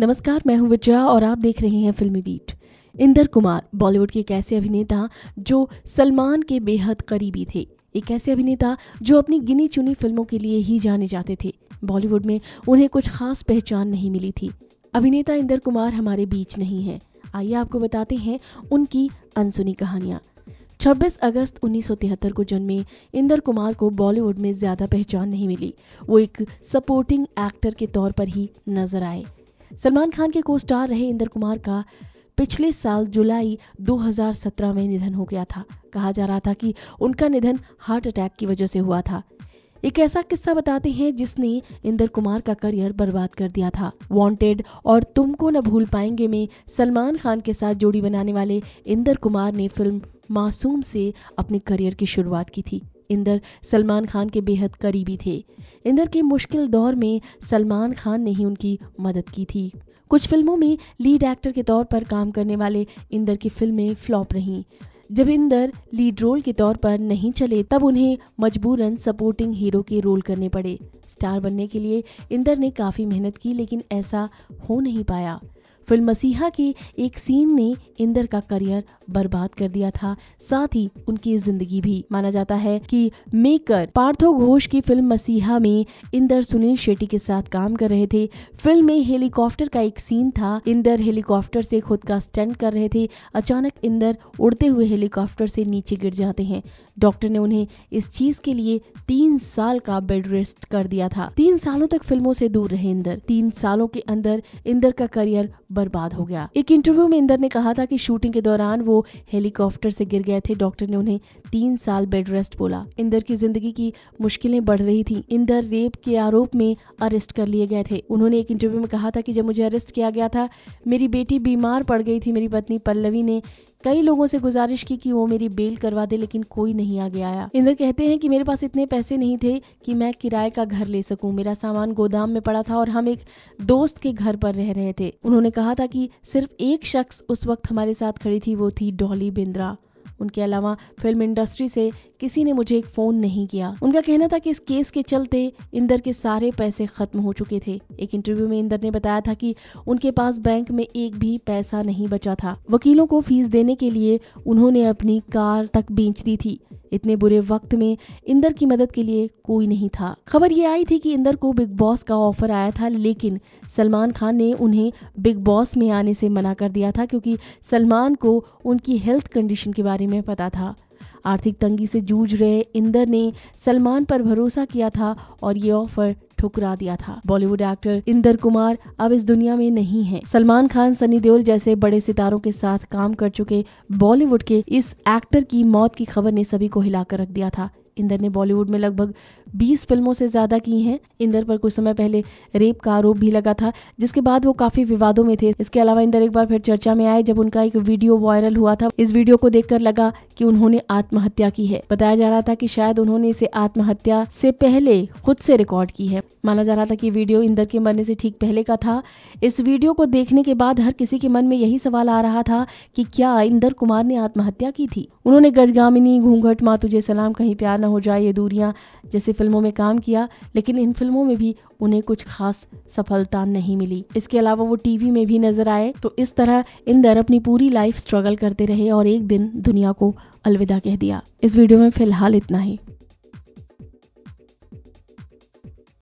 नमस्कार मैं हूं विजया और आप देख रहे हैं फिल्मी बीट इंदर कुमार बॉलीवुड के एक ऐसे अभिनेता जो सलमान के बेहद करीबी थे एक ऐसे अभिनेता जो अपनी गिनी चुनी फिल्मों के लिए ही जाने जाते थे बॉलीवुड में उन्हें कुछ खास पहचान नहीं मिली थी अभिनेता इंदर कुमार हमारे बीच नहीं है आइए आपको बताते हैं उनकी अनसुनी कहानियाँ 26 अगस्त उन्नीस को जन्मे इंदर कुमार को बॉलीवुड में ज़्यादा पहचान नहीं मिली वो एक सपोर्टिंग एक्टर के तौर पर ही नजर आए सलमान खान के को स्टार रहे इंदर कुमार का पिछले साल जुलाई 2017 में निधन हो गया था कहा जा रहा था कि उनका निधन हार्ट अटैक की वजह से हुआ था एक ऐसा किस्सा बताते हैं जिसने इंदर कुमार का करियर बर्बाद कर दिया था वांटेड और तुमको न भूल पाएंगे में सलमान खान के साथ जोड़ी बनाने वाले इंदर कुमार ने फिल्म मासूम से अपने करियर की शुरुआत की थी इंदर सलमान खान के बेहद करीबी थे इंदर के मुश्किल दौर में सलमान खान ने ही उनकी मदद की थी कुछ फिल्मों में लीड एक्टर के तौर पर काम करने वाले इंदर की फिल्में फ्लॉप रहीं जब इंदर लीड रोल के तौर पर नहीं चले तब उन्हें मजबूरन सपोर्टिंग हीरो के रोल करने पड़े स्टार बनने के लिए इंदर ने काफ़ी मेहनत की लेकिन ऐसा हो नहीं पाया फिल्म मसीहा के एक सीन ने इंदर का करियर बर्बाद कर दिया था साथ ही उनकी जिंदगी भी माना जाता है कि मेकर पार्थो घोष की फिल्म मसीहा में इंदर सुनील शेट्टी के साथ काम कर रहे थे फिल्म में हेलीकॉप्टर का एक सीन था इंदर हेलीकॉप्टर से खुद का स्टंट कर रहे थे अचानक इंदर उड़ते हुए हेलीकॉप्टर से नीचे गिर जाते हैं डॉक्टर ने उन्हें इस चीज के लिए तीन साल का बेड रेस्ट कर दिया था तीन सालों तक फिल्मों से दूर रहे इंदर तीन सालों के अंदर इंदर का करियर बर्बाद हो गया एक इंटरव्यू में इंदर ने कहा था कि शूटिंग के दौरान वो हेलीकॉप्टर से गिर गए थे डॉक्टर ने उन्हें तीन साल बेड रेस्ट बोला इंदर की जिंदगी की मुश्किलें बढ़ रही थी इंदर रेप के आरोप में अरेस्ट कर लिए गए थे उन्होंने एक इंटरव्यू में कहा था कि जब मुझे अरेस्ट किया गया था मेरी बेटी बीमार पड़ गई थी मेरी पत्नी पल्लवी ने कई लोगों से गुजारिश की कि वो मेरी बेल करवा दे लेकिन कोई नहीं आगे आया इंद्र कहते हैं कि मेरे पास इतने पैसे नहीं थे कि मैं किराए का घर ले सकूं मेरा सामान गोदाम में पड़ा था और हम एक दोस्त के घर पर रह रहे थे उन्होंने कहा था कि सिर्फ एक शख्स उस वक्त हमारे साथ खड़ी थी वो थी डॉली बिंद्रा उनके अलावा फिल्म इंडस्ट्री से किसी ने मुझे एक फ़ोन नहीं किया उनका कहना था कि इस केस के चलते इंदर के सारे पैसे खत्म हो चुके थे एक इंटरव्यू में इंदर ने बताया था कि उनके पास बैंक में एक भी पैसा नहीं बचा था वकीलों को फीस देने के लिए उन्होंने अपनी कार तक बेच दी थी इतने बुरे वक्त में इंदर की मदद के लिए कोई नहीं था खबर ये आई थी कि इंदर को बिग बॉस का ऑफर आया था लेकिन सलमान खान ने उन्हें बिग बॉस में आने से मना कर दिया था क्योंकि सलमान को उनकी हेल्थ कंडीशन के बारे में पता था आर्थिक तंगी से जूझ रहे इंदर ने सलमान पर भरोसा किया था और ये ऑफर ठुकरा दिया था बॉलीवुड एक्टर इंदर कुमार अब इस दुनिया में नहीं है सलमान खान सनी देओल जैसे बड़े सितारों के साथ काम कर चुके बॉलीवुड के इस एक्टर की मौत की खबर ने सभी को हिलाकर रख दिया था इंदर ने बॉलीवुड में लगभग 20 फिल्मों से ज़्यादा की हैं इंदर पर कुछ समय पहले रेप का आरोप भी लगा था जिसके बाद वो काफ़ी विवादों में थे इसके अलावा इंदर एक बार फिर चर्चा में आए जब उनका एक वीडियो वायरल हुआ था इस वीडियो को देखकर लगा कि उन्होंने आत्महत्या की है बताया जा रहा था कि शायद उन्होंने इसे आत्महत्या से पहले खुद से रिकॉर्ड की है माना जा रहा था कि वीडियो इंदर के मरने से ठीक पहले का था इस वीडियो को देखने के बाद हर किसी के मन में यही सवाल आ रहा था कि क्या इंदर कुमार ने आत्महत्या की थी उन्होंने गजगामिनी घूंघट माँ तुझे सलाम कहीं प्यार न हो जाए ये दूरियाँ जैसे फिल्मों में काम किया लेकिन इन फिल्मों में भी उन्हें कुछ खास सफलता नहीं मिली इसके अलावा वो टीवी में भी नजर आए तो इस तरह इंदर अपनी पूरी लाइफ स्ट्रगल करते रहे और एक दिन दुनिया को अलविदा कह दिया इस वीडियो में फिलहाल इतना ही